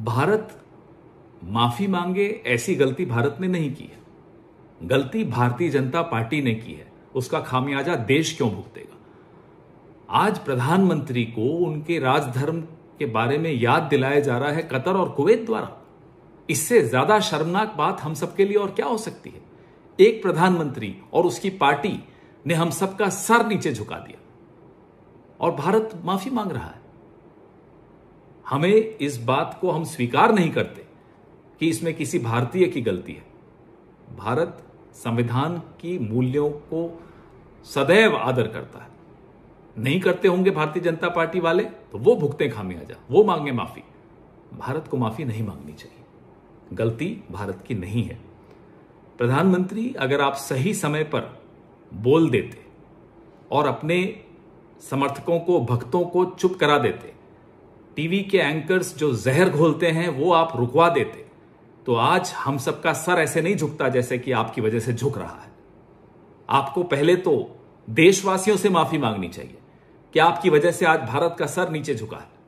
भारत माफी मांगे ऐसी गलती भारत ने नहीं की है गलती भारतीय जनता पार्टी ने की है उसका खामियाजा देश क्यों भुगतेगा आज प्रधानमंत्री को उनके राजधर्म के बारे में याद दिलाया जा रहा है कतर और कुवैत द्वारा इससे ज्यादा शर्मनाक बात हम सबके लिए और क्या हो सकती है एक प्रधानमंत्री और उसकी पार्टी ने हम सबका सर नीचे झुका दिया और भारत माफी मांग रहा है हमें इस बात को हम स्वीकार नहीं करते कि इसमें किसी भारतीय की गलती है भारत संविधान की मूल्यों को सदैव आदर करता है नहीं करते होंगे भारतीय जनता पार्टी वाले तो वो भुगते खामियाजा वो मांगे माफी भारत को माफी नहीं मांगनी चाहिए गलती भारत की नहीं है प्रधानमंत्री अगर आप सही समय पर बोल देते और अपने समर्थकों को भक्तों को चुप करा देते टीवी के एंकर्स जो जहर घोलते हैं वो आप रुकवा देते तो आज हम सबका सर ऐसे नहीं झुकता जैसे कि आपकी वजह से झुक रहा है आपको पहले तो देशवासियों से माफी मांगनी चाहिए कि आपकी वजह से आज भारत का सर नीचे झुका है